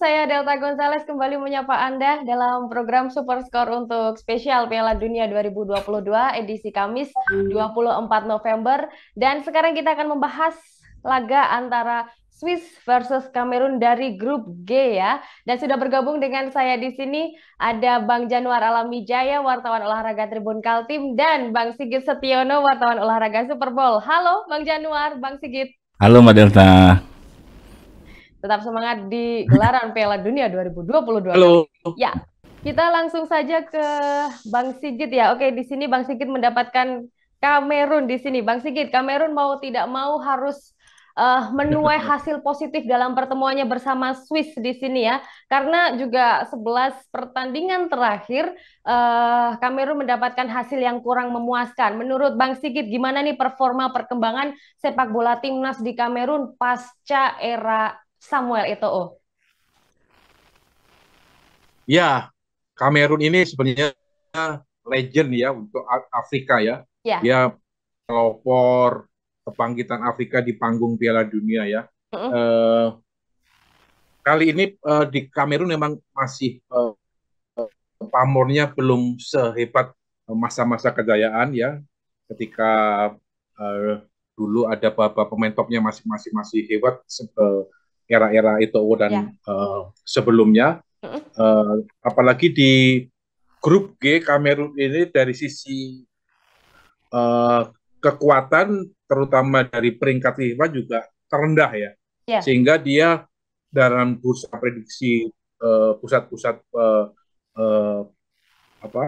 saya Delta Gonzalez kembali menyapa Anda dalam program Super Score untuk spesial Piala Dunia 2022 edisi Kamis 24 November dan sekarang kita akan membahas laga antara Swiss versus Kamerun dari grup G ya. Dan sudah bergabung dengan saya di sini ada Bang Januar Alamijaya, wartawan olahraga Tribun Kaltim, dan Bang Sigit Setiono, wartawan olahraga Super Bowl. Halo Bang Januar, Bang Sigit. Halo Mbak Delta. Tetap semangat di gelaran Piala Dunia 2022. Halo. Ya, kita langsung saja ke Bang Sigit ya. Oke, di sini Bang Sigit mendapatkan Kamerun di sini. Bang Sigit, Kamerun mau tidak mau harus uh, menuai hasil positif dalam pertemuannya bersama Swiss di sini ya. Karena juga 11 pertandingan terakhir uh, Kamerun mendapatkan hasil yang kurang memuaskan. Menurut Bang Sigit gimana nih performa perkembangan sepak bola timnas di Kamerun pasca era Samuel itu oh, Ya, Kamerun ini sebenarnya legend ya untuk Afrika ya. ya. Dia pelopor kebangkitan Afrika di panggung Piala Dunia ya. Uh -uh. uh, kali ini uh, di Kamerun memang masih uh, pamornya belum sehebat eh, masa-masa kejayaan ya. Ketika uh, dulu ada beberapa pemain topnya masih masih masih hebat uh, era-era itu dan yeah. Ya. uh, sebelumnya. Uh, apalagi di grup G Kamerun ini dari sisi uh, kekuatan terutama dari peringkat FIFA juga terendah ya. Yeah. Sehingga dia dalam bursa prediksi eh, pusat-pusat uh, uh, apa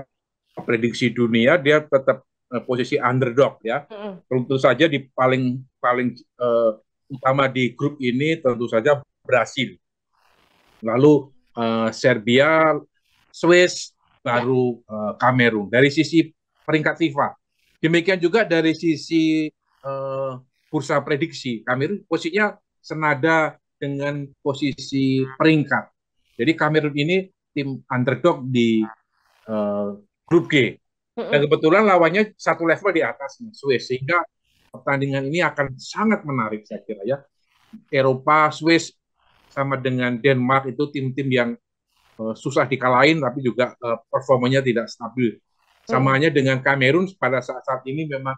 prediksi dunia dia tetap uh, posisi underdog ya. Mm -hmm. Tentu saja di paling paling uh, utama di grup ini tentu saja Brasil. Lalu uh, Serbia, Swiss, baru uh, Kamerun dari sisi peringkat FIFA. Demikian juga dari sisi uh, bursa prediksi, Kamerun posisinya senada dengan posisi peringkat. Jadi Kamerun ini tim underdog di uh, grup G. Dan kebetulan lawannya satu level di atas Swiss sehingga pertandingan ini akan sangat menarik saya kira ya. Eropa, Swiss sama dengan Denmark itu tim-tim yang uh, susah dikalahin tapi juga uh, performanya tidak stabil. Samanya hmm. dengan Kamerun pada saat saat ini memang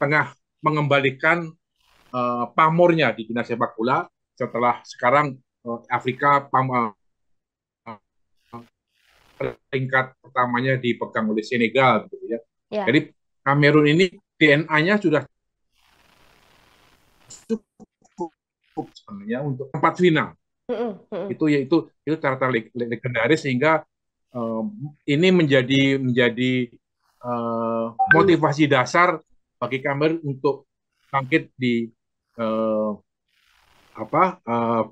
tengah mengembalikan uh, pamornya di dunia sepak bola setelah sekarang uh, Afrika pam uh, peringkat pertamanya dipegang oleh Senegal gitu ya. Yeah. Jadi Kamerun ini DNA-nya sudah cukup sebenarnya untuk empat final. Mm -hmm. Itu yaitu itu tata legendaris sehingga um, ini menjadi menjadi uh, motivasi dasar bagi Kamer untuk bangkit di uh, apa uh,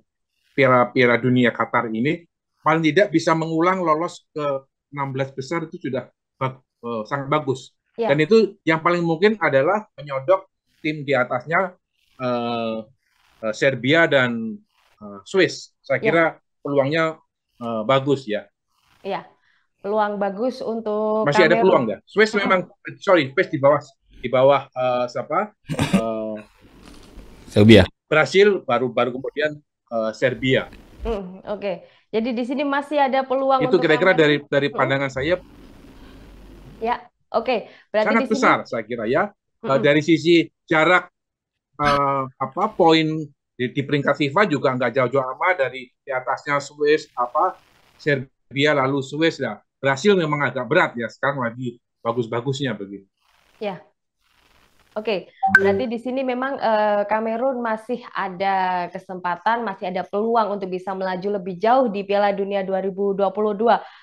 Piala Piala Dunia Qatar ini paling tidak bisa mengulang lolos ke 16 besar itu sudah uh, sangat bagus. Yeah. Dan itu yang paling mungkin adalah menyodok tim di atasnya uh, Serbia dan uh, Swiss. Saya ya. kira ya. peluangnya uh, bagus ya. Iya, peluang bagus untuk masih Kamerun. ada peluang nggak? Swiss memang sorry, Swiss di bawah di bawah uh, siapa? Uh, Serbia. Brasil baru baru kemudian uh, Serbia. Hmm, Oke, okay. jadi di sini masih ada peluang. Itu kira-kira dari dari hmm. pandangan hmm. saya. Ya, oke. Okay. Berarti sangat besar saya kira ya. Hmm. dari sisi jarak uh, apa poin di, di peringkat FIFA juga nggak jauh-jauh amat dari di atasnya Swiss apa Serbia lalu Swiss lah. Brasil memang agak berat ya sekarang lagi bagus-bagusnya begini. Ya, Oke, okay. berarti di sini memang uh, Kamerun masih ada kesempatan, masih ada peluang untuk bisa melaju lebih jauh di Piala Dunia 2022. Oke,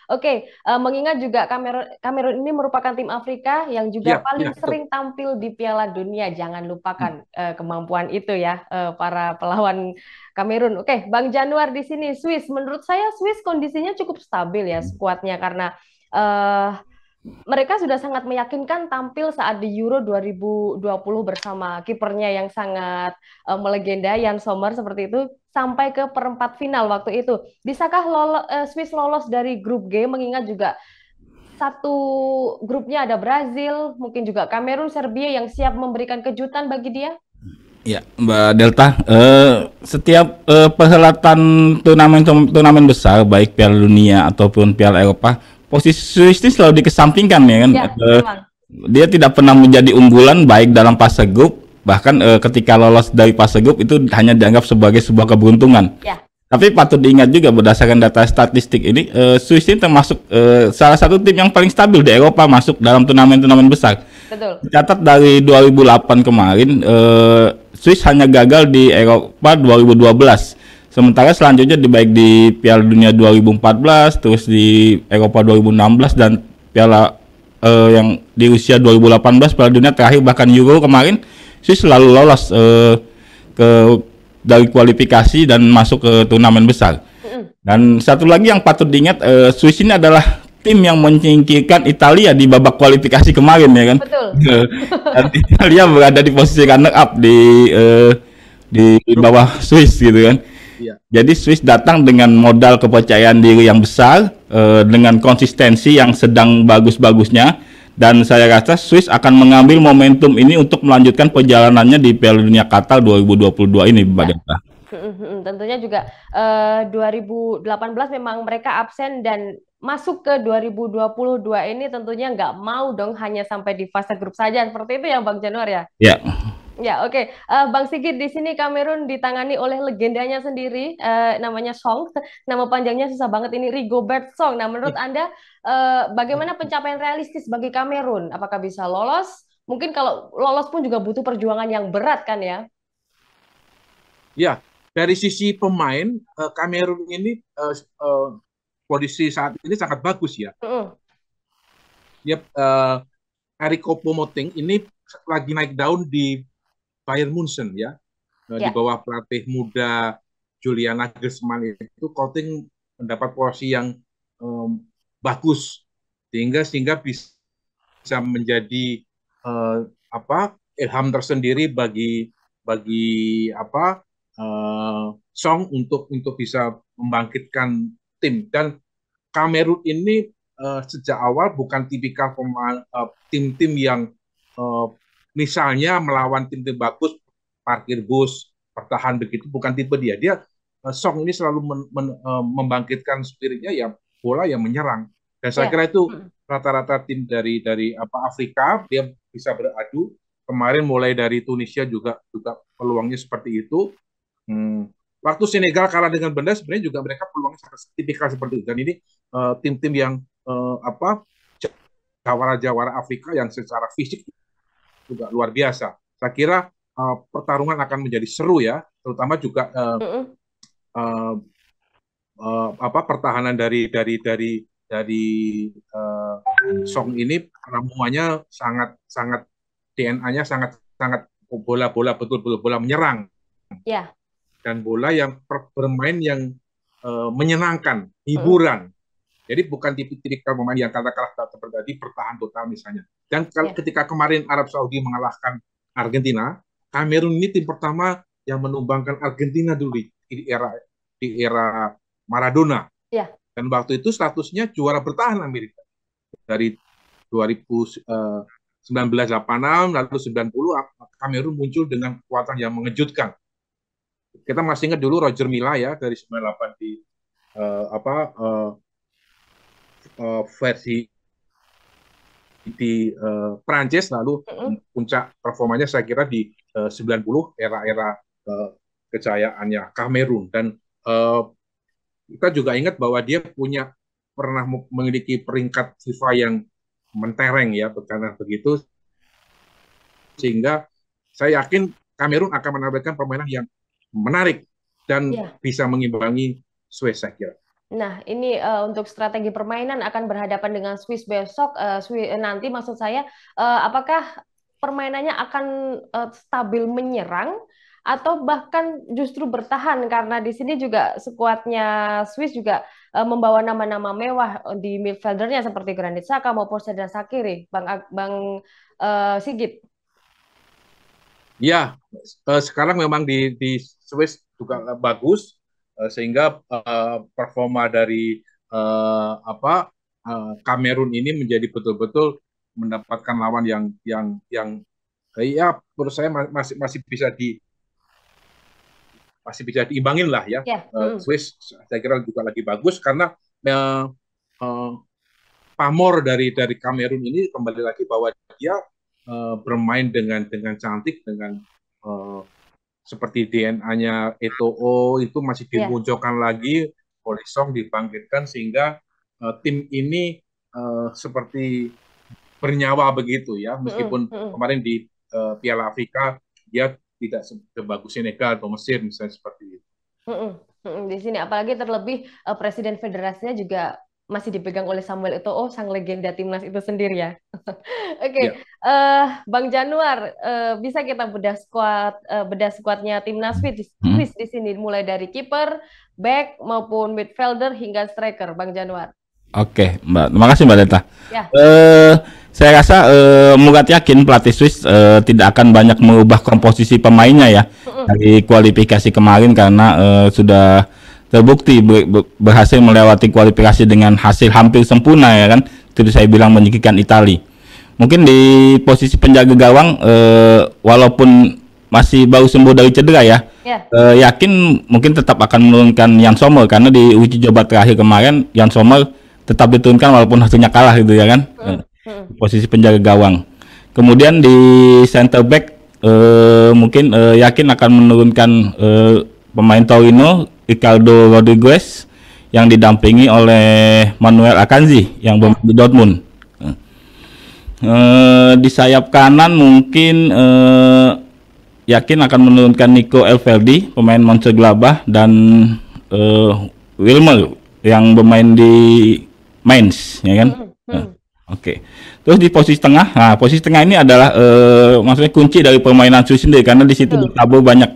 okay. uh, eh, mengingat juga Kamerun, ini merupakan tim Afrika yang juga ya, ya paling ya, sering betul. tampil di Piala Dunia. Jangan lupakan hmm. uh, kemampuan itu ya uh, para pelawan Kamerun. Oke, okay. Bang Januar di sini Swiss. Menurut saya Swiss kondisinya cukup stabil ya hmm. skuadnya karena uh, mereka sudah sangat meyakinkan tampil saat di Euro 2020 bersama kipernya yang sangat uh, melegenda Jan Sommer seperti itu sampai ke perempat final waktu itu. Bisakah lolo, uh, Swiss lolos dari grup G mengingat juga satu grupnya ada Brazil, mungkin juga Kamerun, Serbia yang siap memberikan kejutan bagi dia? Ya, Mbak Delta, uh, setiap uh, perhelatan turnamen turnamen besar baik Piala Dunia ataupun Piala Eropa posisi Swiss selalu dikesampingkan ya kan. Ya, uh, dia tidak pernah menjadi unggulan baik dalam fase grup bahkan uh, ketika lolos dari fase grup itu hanya dianggap sebagai sebuah keberuntungan. Ya. Tapi patut diingat juga berdasarkan data statistik ini, uh, Swiss ini termasuk uh, salah satu tim yang paling stabil di Eropa masuk dalam turnamen-turnamen besar. Betul. Catat dari 2008 kemarin, uh, Swiss hanya gagal di Eropa 2012 Sementara selanjutnya di baik di Piala Dunia 2014, terus di Eropa 2016 dan Piala uh, yang di usia 2018 Piala Dunia terakhir bahkan Euro kemarin Swiss selalu lolos uh, ke dari kualifikasi dan masuk ke turnamen besar. Dan satu lagi yang patut diingat uh, Swiss ini adalah tim yang menyingkirkan Italia di babak kualifikasi kemarin ya kan. Betul. Dan Italia berada di posisi runner up di uh, di bawah Swiss gitu kan. Ya. Jadi Swiss datang dengan modal kepercayaan diri yang besar, eh, dengan konsistensi yang sedang bagus-bagusnya, dan saya rasa Swiss akan mengambil momentum ini untuk melanjutkan perjalanannya di Piala Dunia Qatar 2022 ini, Mbak ya. Deta. Hmm, hmm, hmm. Tentunya juga eh, 2018 memang mereka absen dan masuk ke 2022 ini tentunya nggak mau dong hanya sampai di fase grup saja seperti itu ya Bang Januar ya. Ya. Ya, oke. Okay. Uh, eh, Bang Sigit di sini Kamerun ditangani oleh legendanya sendiri uh, namanya Song. Nama panjangnya susah banget ini Rigobert Song. Nah, menurut ya. Anda uh, bagaimana ya. pencapaian realistis bagi Kamerun? Apakah bisa lolos? Mungkin kalau lolos pun juga butuh perjuangan yang berat kan ya? Ya, dari sisi pemain uh, Kamerun ini uh, uh, kondisi saat ini sangat bagus ya. Uh -uh. Dia uh, Eriko Pomoting ini lagi naik daun di Bayern Munchen ya. Eh, ya. Di bawah pelatih muda Juliana Gersman itu Coutinho mendapat porsi yang um, bagus sehingga sehingga bisa menjadi uh, apa ilham tersendiri bagi bagi apa uh, Song untuk untuk bisa membangkitkan tim dan Kamerun ini uh, sejak awal bukan tipikal tim-tim uh, yang uh, misalnya melawan tim-tim bagus, parkir bus, pertahan begitu, bukan tipe dia. Dia eh, Song ini selalu men, men, eh, membangkitkan spiritnya ya bola yang menyerang. Dan saya yeah. kira itu hmm. rata-rata tim dari dari apa Afrika dia bisa beradu. Kemarin mulai dari Tunisia juga juga peluangnya seperti itu. Hmm. Waktu Senegal kalah dengan benda sebenarnya juga mereka peluangnya sangat tipikal seperti itu. Dan ini eh, tim-tim uh, yang uh, apa jawara-jawara Afrika yang secara fisik juga luar biasa. Saya kira uh, pertarungan akan menjadi seru ya, terutama juga uh, uh, uh, apa pertahanan dari dari dari dari uh, Song ini ramuannya sangat sangat DNA-nya sangat sangat bola-bola betul-betul bola menyerang. yeah. Dan bola yang bermain yang uh, menyenangkan, hiburan. Jadi bukan dipikirkan pemain yang katakanlah tak terjadi bertahan total misalnya. Dan kalau ya. ketika kemarin Arab Saudi mengalahkan Argentina, Kamerun ini tim pertama yang menumbangkan Argentina dulu di, era di era Maradona. Ya. Dan waktu itu statusnya juara bertahan Amerika dari 2019-86 eh, lalu 90 Kamerun muncul dengan kekuatan yang mengejutkan. Kita masih ingat dulu Roger Mila ya dari 98 di uh, apa uh, uh, versi di uh, eh, Prancis lalu mm-hmm. puncak performanya saya kira di eh, uh, 90 era-era uh, kejayaannya Kamerun dan uh, kita juga ingat bahwa dia punya pernah memiliki peringkat FIFA yang mentereng ya karena begitu sehingga saya yakin Kamerun akan menampilkan permainan yang menarik dan yeah. bisa mengimbangi Swiss saya kira. Nah, ini uh, untuk strategi permainan akan berhadapan dengan Swiss besok. Uh, eh, Swiss, eh, nanti maksud saya, uh, apakah permainannya akan uh, stabil menyerang atau bahkan justru bertahan karena di sini juga sekuatnya Swiss juga uh, membawa nama-nama mewah di midfieldernya seperti Granit Saka maupun Sedan Sakiri, Bang Bang uh, Sigit. Ya, uh, sekarang memang di di Swiss juga bagus Eh, sehingga uh, performa dari uh, apa uh, Kamerun ini menjadi betul-betul mendapatkan lawan yang yang yang ya menurut saya masih masih bisa di masih bisa diimbangin lah ya. Yeah. Ya, uh, hmm. Swiss saya kira juga lagi bagus karena uh, uh, pamor dari dari Kamerun ini kembali lagi bahwa dia uh, bermain dengan dengan cantik dengan uh, seperti DNA-nya Eto'o itu masih iya. dimunculkan yeah. lagi, Polisong dibangkitkan sehingga uh, tim ini uh, seperti bernyawa begitu ya, meskipun mm -hmm. kemarin di uh, Piala Afrika dia tidak sebagus Senegal atau Mesir misalnya seperti itu. Mm -hmm. Di sini apalagi terlebih uh, presiden federasinya juga masih dipegang oleh Samuel itu oh sang legenda timnas itu sendiri ya. Oke, okay. Ya. yeah. uh, Bang Januar, uh, bisa kita bedah squad uh, bedah squadnya timnas Swiss hmm. di sini mulai dari kiper, back maupun midfielder hingga striker, Bang Januar. Oke, okay, Mbak. Terima kasih Mbak Deta. Ya. Uh, saya rasa uh, Murat yakin pelatih Swiss uh, tidak akan banyak mengubah komposisi pemainnya ya mm -hmm. dari kualifikasi kemarin karena uh, sudah terbukti berhasil melewati kualifikasi dengan hasil hampir sempurna ya kan tadi saya bilang menyikikan Itali mungkin di posisi penjaga gawang eh, walaupun masih bau sembuh dari cedera ya yeah. eh, yakin mungkin tetap akan menurunkan Jan Sommer karena di uji coba terakhir kemarin Jan Sommer tetap diturunkan walaupun hasilnya kalah gitu ya kan mm posisi penjaga gawang kemudian di center back eh, mungkin eh, yakin akan menurunkan eh, pemain Torino Ricardo Rodriguez yang didampingi oleh Manuel Akanji yang bermain di Dortmund. E, di sayap kanan mungkin e, yakin akan menurunkan Nico Elverdi pemain Mönchengladbach dan e, Wilmer yang bermain di Mainz ya kan. E, Oke. Okay. Terus di posisi tengah, nah posisi tengah ini adalah e, maksudnya kunci dari permainan Swiss sendiri karena di situ banyak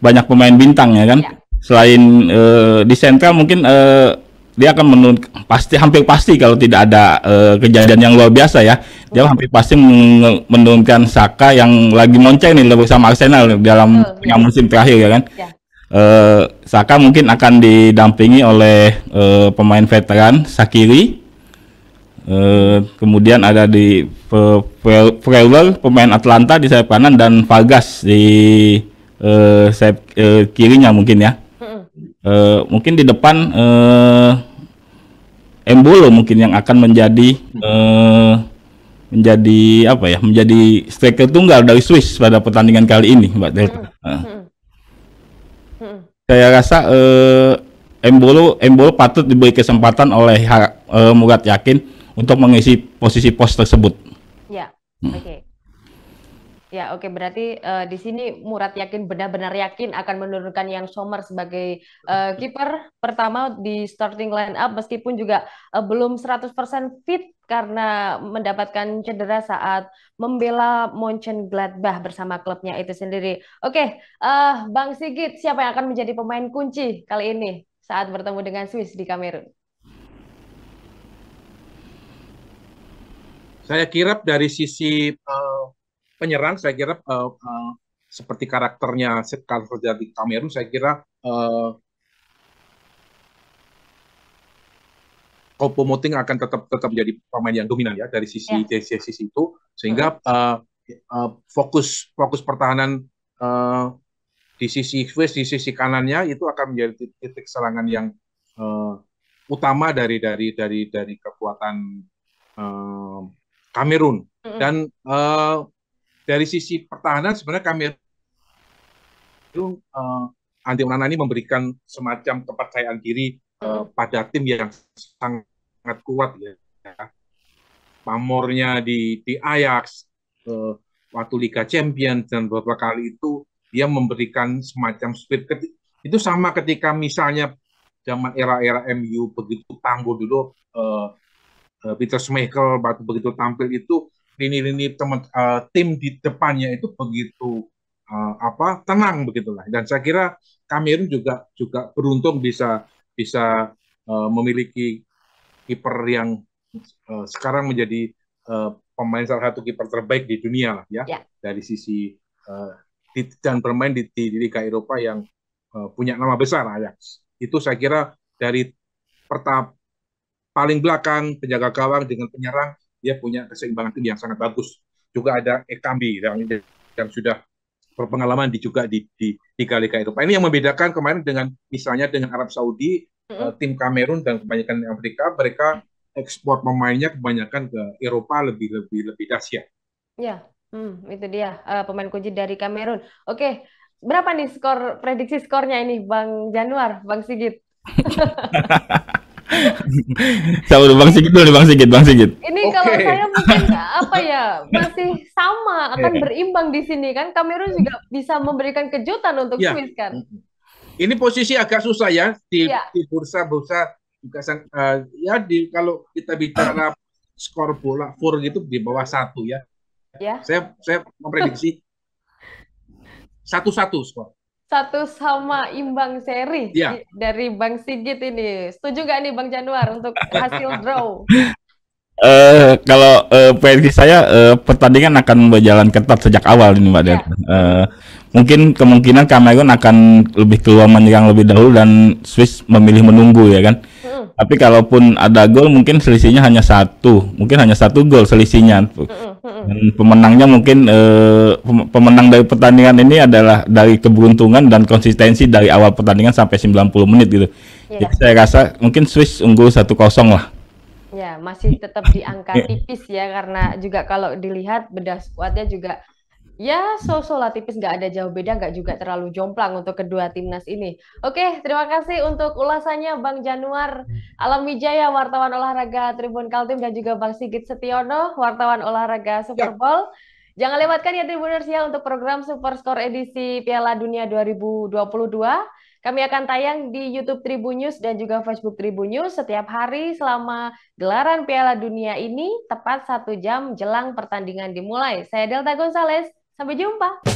banyak pemain bintang ya kan. Ya. Selain uh, di sentral mungkin uh, dia akan menurut pasti hampir pasti kalau tidak ada uh, kejadian yang luar biasa ya. Dia hampir pasti menurunkan Saka yang lagi monceng nih lebih sama Arsenal dalam oh, musim terakhir ya kan. Ya. Uh, Saka mungkin akan didampingi oleh uh, pemain veteran Sakiri. Uh, kemudian ada di Prowler pemain Atlanta di sayap kanan dan Vargas di uh, eh, sayap uh, eh, kirinya mungkin ya. Uh, mungkin di depan uh, Embolo mungkin yang akan menjadi uh, menjadi apa ya? Menjadi striker tunggal dari Swiss pada pertandingan kali ini, Mbak Delta. Uh. Saya rasa uh, Embolo Embolo patut diberi kesempatan oleh uh, Murat Yakin untuk mengisi posisi pos tersebut. Ya. Hmm. Oke. Okay. Ya, oke. Okay. Berarti uh, di sini Murat yakin benar-benar yakin akan menurunkan yang Sommer sebagai uh, kiper pertama di starting line up meskipun juga uh, belum 100% fit karena mendapatkan cedera saat membela Monchen Gladbach bersama klubnya itu sendiri. Oke, okay, uh, Bang Sigit, siapa yang akan menjadi pemain kunci kali ini saat bertemu dengan Swiss di Kamerun? Saya kira dari sisi uh, penyerang saya kira uh, uh, seperti karakternya kalau terjadi Kamerun saya kira uh, eh, Kopo Moting akan tetap tetap menjadi pemain yang dominan ya dari sisi yeah. Ya. dari sisi itu sehingga uh, uh, fokus fokus pertahanan uh, di sisi Swiss di sisi kanannya itu akan menjadi titik serangan yang uh, utama dari dari dari dari kekuatan uh, Kamerun dan uh, dari sisi pertahanan sebenarnya kami itu uh, eh, Andi Onana ini memberikan semacam kepercayaan diri uh, pada tim yang sangat kuat ya. Pamornya di di Ajax uh, waktu Liga Champions dan beberapa kali itu dia memberikan semacam spirit itu sama ketika misalnya zaman era-era MU begitu tangguh dulu uh, Peter Schmeichel begitu tampil itu lini-lini teman uh, tim di depannya itu begitu uh, apa tenang begitulah dan saya kira Kamerun juga juga beruntung bisa bisa uh, memiliki kiper yang uh, sekarang menjadi uh, pemain salah satu kiper terbaik di dunia lah ya yeah. dari sisi uh, di, dan bermain di, di, di Liga Eropa yang uh, punya nama besar Ajax itu saya kira dari pertama paling belakang penjaga gawang dengan penyerang dia punya keseimbangan tim yang sangat bagus. Juga ada Ekambi yang yang sudah berpengalaman di juga di di tiga liga Eropa. Ini yang membedakan kemarin dengan misalnya dengan Arab Saudi, mm-hmm. tim Kamerun dan kebanyakan Afrika, mereka ekspor pemainnya kebanyakan ke Eropa lebih lebih lebih dahsyat. Ya, hmm, itu dia uh, pemain kunci dari Kamerun. Oke, berapa nih skor prediksi skornya ini Bang Januar, Bang Sigit? udah Bang Sigit dulu, Bang Sigit, Bang Sigit. Ini okay. kalau saya mungkin apa ya, masih sama akan yeah. berimbang di sini kan. Kamerun juga bisa memberikan kejutan untuk yeah. Swiss kan. Ini posisi agak susah ya di, yeah. bursa-bursa juga uh, ya di kalau kita bicara skor bola four gitu di bawah satu ya. Yeah. Saya saya memprediksi satu-satu skor satu sama imbang seri ya. dari Bang Sigit ini. Setuju gak nih Bang Januar untuk hasil draw? uh, kalau uh, eh, prediksi saya uh, pertandingan akan berjalan ketat sejak awal ini Mbak ya. Uh, mungkin kemungkinan Kamerun akan lebih keluar menyerang lebih dahulu dan Swiss memilih menunggu ya kan. Hmm. Tapi kalaupun ada gol mungkin selisihnya hanya satu, mungkin hanya satu gol selisihnya. Mm. Dan pemenangnya mungkin eh, pemenang dari pertandingan ini adalah dari keberuntungan dan konsistensi dari awal pertandingan sampai 90 menit gitu. Yeah. Jadi saya rasa mungkin Swiss unggul 1-0 lah. Ya, yeah, masih tetap di angka iya. tipis ya karena juga kalau dilihat bedah skuadnya juga Ya, so-so lah tipis, nggak ada jauh beda, nggak juga terlalu jomplang untuk kedua timnas ini. Oke, terima kasih untuk ulasannya Bang Januar hmm. Alam Wijaya, wartawan olahraga Tribun Kaltim, dan juga Bang Sigit Setiono, wartawan olahraga Super ya. Bowl. Ya. Jangan lewatkan ya Tribuners ya untuk program Super Score edisi Piala Dunia 2022. Kami akan tayang di YouTube Tribun News dan juga Facebook Tribun News setiap hari selama gelaran Piala Dunia ini tepat satu jam jelang pertandingan dimulai. Saya Delta Gonzales, Sampai jumpa.